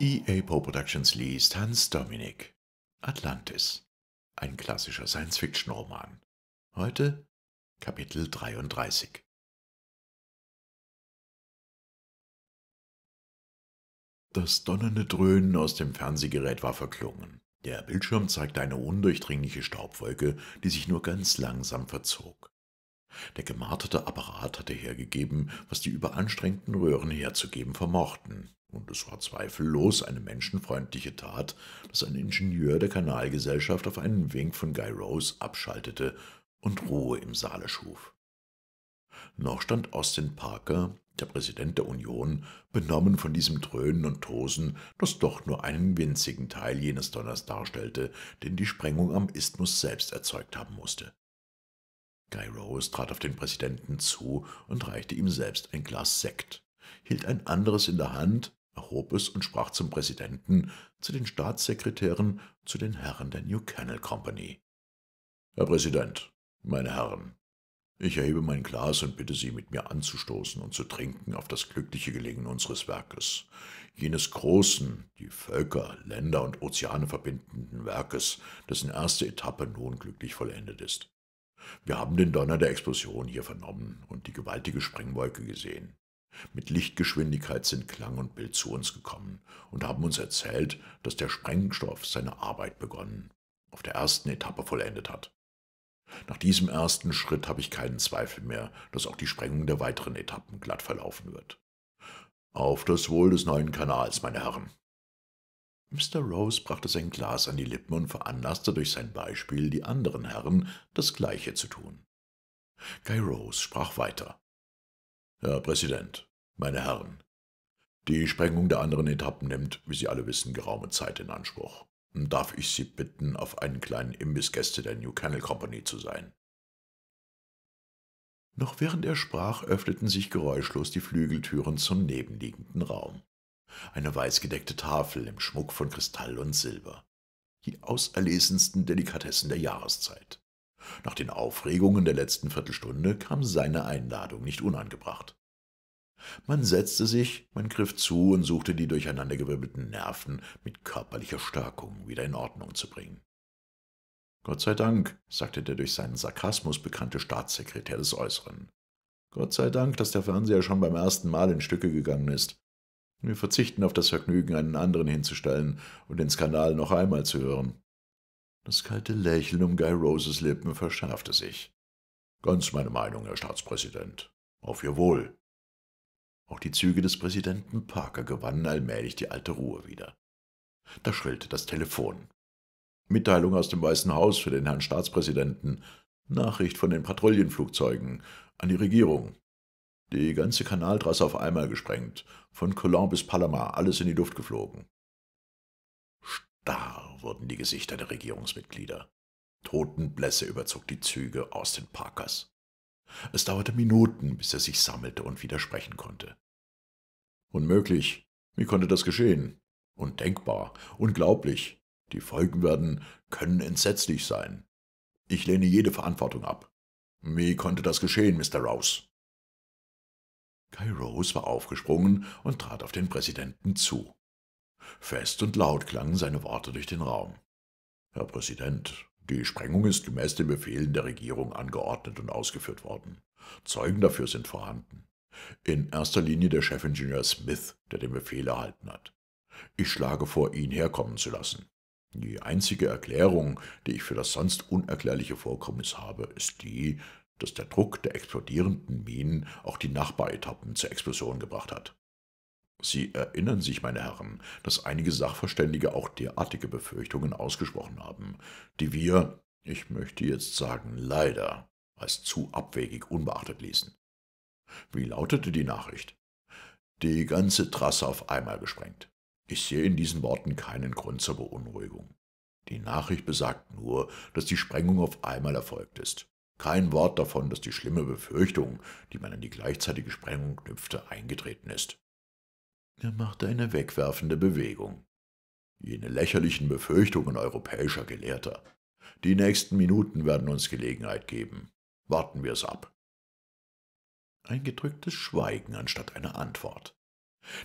EA Poe Productions liest Hans Dominik. Atlantis. Ein klassischer Science-Fiction-Roman. Heute Kapitel 33. Das donnernde Dröhnen aus dem Fernsehgerät war verklungen. Der Bildschirm zeigte eine undurchdringliche Staubwolke, die sich nur ganz langsam verzog. Der gemarterte Apparat hatte hergegeben, was die überanstrengten Röhren herzugeben vermochten, und es war zweifellos eine menschenfreundliche Tat, dass ein Ingenieur der Kanalgesellschaft auf einen Wink von Guy Rose abschaltete und Ruhe im Saale schuf. Noch stand Austin Parker, der Präsident der Union, benommen von diesem Dröhnen und Tosen, das doch nur einen winzigen Teil jenes Donners darstellte, den die Sprengung am Isthmus selbst erzeugt haben musste. Guy Rose trat auf den Präsidenten zu und reichte ihm selbst ein Glas Sekt, hielt ein anderes in der Hand, erhob es und sprach zum Präsidenten, zu den Staatssekretären, zu den Herren der New Canal Company. Herr Präsident, meine Herren, ich erhebe mein Glas und bitte Sie, mit mir anzustoßen und zu trinken auf das glückliche Gelingen unseres Werkes, jenes großen, die Völker, Länder und Ozeane verbindenden Werkes, dessen erste Etappe nun glücklich vollendet ist. Wir haben den Donner der Explosion hier vernommen und die gewaltige Sprengwolke gesehen. Mit Lichtgeschwindigkeit sind Klang und Bild zu uns gekommen und haben uns erzählt, dass der Sprengstoff seine Arbeit begonnen, auf der ersten Etappe vollendet hat. Nach diesem ersten Schritt habe ich keinen Zweifel mehr, dass auch die Sprengung der weiteren Etappen glatt verlaufen wird. Auf das Wohl des neuen Kanals, meine Herren. Mr. Rose brachte sein Glas an die Lippen und veranlasste durch sein Beispiel die anderen Herren, das Gleiche zu tun. Guy Rose sprach weiter. Herr Präsident, meine Herren, die Sprengung der anderen Etappen nimmt, wie Sie alle wissen, geraume Zeit in Anspruch. Darf ich Sie bitten, auf einen kleinen Imbissgäste der New Canal Company zu sein? Noch während er sprach, öffneten sich geräuschlos die Flügeltüren zum nebenliegenden Raum eine weißgedeckte Tafel im Schmuck von Kristall und Silber. Die auserlesensten Delikatessen der Jahreszeit. Nach den Aufregungen der letzten Viertelstunde kam seine Einladung nicht unangebracht. Man setzte sich, man griff zu und suchte die durcheinandergewirbelten Nerven mit körperlicher Stärkung wieder in Ordnung zu bringen. Gott sei Dank, sagte der durch seinen Sarkasmus bekannte Staatssekretär des Äußeren. Gott sei Dank, dass der Fernseher schon beim ersten Mal in Stücke gegangen ist. Wir verzichten auf das Vergnügen, einen anderen hinzustellen und den Skandal noch einmal zu hören. Das kalte Lächeln um Guy Roses Lippen verschärfte sich. Ganz meine Meinung, Herr Staatspräsident. Auf Ihr Wohl. Auch die Züge des Präsidenten Parker gewannen allmählich die alte Ruhe wieder. Da schrillte das Telefon. Mitteilung aus dem Weißen Haus für den Herrn Staatspräsidenten. Nachricht von den Patrouillenflugzeugen an die Regierung. Die ganze Kanaltrasse auf einmal gesprengt, von Colón bis Palama, alles in die Luft geflogen. Starr wurden die Gesichter der Regierungsmitglieder. Totenblässe überzog die Züge aus den Parkers. Es dauerte Minuten, bis er sich sammelte und widersprechen konnte. Unmöglich. Wie konnte das geschehen? Undenkbar. Unglaublich. Die Folgen werden, können entsetzlich sein. Ich lehne jede Verantwortung ab. Wie konnte das geschehen, Mr. Rouse? Rose war aufgesprungen und trat auf den Präsidenten zu. Fest und laut klangen seine Worte durch den Raum. Herr Präsident, die Sprengung ist gemäß den Befehlen der Regierung angeordnet und ausgeführt worden. Zeugen dafür sind vorhanden. In erster Linie der Chefingenieur Smith, der den Befehl erhalten hat. Ich schlage vor, ihn herkommen zu lassen. Die einzige Erklärung, die ich für das sonst unerklärliche Vorkommnis habe, ist die, dass der Druck der explodierenden Minen auch die Nachbaretappen zur Explosion gebracht hat. Sie erinnern sich, meine Herren, dass einige Sachverständige auch derartige Befürchtungen ausgesprochen haben, die wir, ich möchte jetzt sagen leider, als zu abwegig unbeachtet ließen. Wie lautete die Nachricht? Die ganze Trasse auf einmal gesprengt. Ich sehe in diesen Worten keinen Grund zur Beunruhigung. Die Nachricht besagt nur, dass die Sprengung auf einmal erfolgt ist kein Wort davon, dass die schlimme Befürchtung, die man an die gleichzeitige Sprengung knüpfte, eingetreten ist. Er machte eine wegwerfende Bewegung. Jene lächerlichen Befürchtungen europäischer Gelehrter. Die nächsten Minuten werden uns Gelegenheit geben. Warten wir es ab. Ein gedrücktes Schweigen anstatt einer Antwort.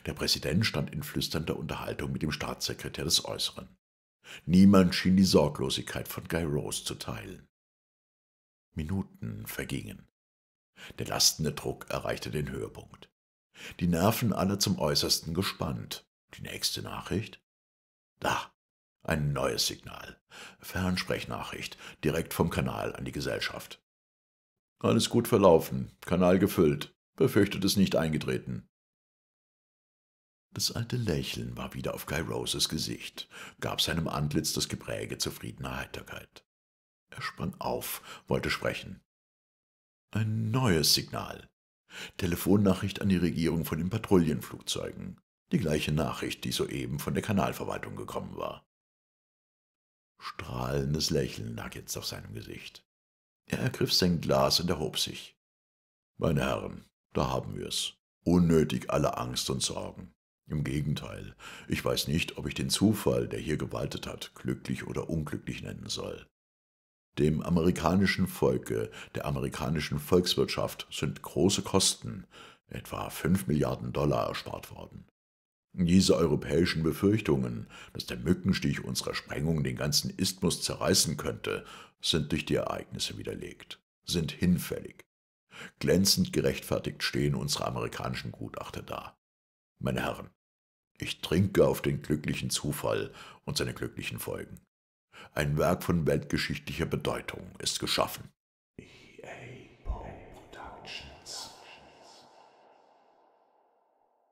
Der Präsident stand in flüsternder Unterhaltung mit dem Staatssekretär des Äußeren. Niemand schien die Sorglosigkeit von Guy Rose zu teilen. Minuten vergingen. Der lastende Druck erreichte den Höhepunkt. Die Nerven alle zum äußersten gespannt. Die nächste Nachricht? Da, ein neues Signal. Fernsprechnachricht, direkt vom Kanal an die Gesellschaft. Alles gut verlaufen, Kanal gefüllt, befürchtet es nicht eingetreten. Das alte Lächeln war wieder auf Guy Roses Gesicht, gab seinem Antlitz das Gepräge zufriedener Heiterkeit. Er sprang auf, wollte sprechen. Ein neues Signal. Telefonnachricht an die Regierung von den Patrouillenflugzeugen. Die gleiche Nachricht, die soeben von der Kanalverwaltung gekommen war. Strahlendes Lächeln lag jetzt auf seinem Gesicht. Er ergriff sein Glas und erhob sich. Meine Herren, da haben wir's. Unnötig alle Angst und Sorgen. Im Gegenteil, ich weiß nicht, ob ich den Zufall, der hier gewaltet hat, glücklich oder unglücklich nennen soll. Dem amerikanischen Volke, der amerikanischen Volkswirtschaft sind große Kosten, etwa 5 Milliarden Dollar, erspart worden. Diese europäischen Befürchtungen, dass der Mückenstich unserer Sprengung den ganzen Isthmus zerreißen könnte, sind durch die Ereignisse widerlegt, sind hinfällig. Glänzend gerechtfertigt stehen unsere amerikanischen Gutachter da. Meine Herren, ich trinke auf den glücklichen Zufall und seine glücklichen Folgen. Ein Werk von weltgeschichtlicher Bedeutung ist geschaffen.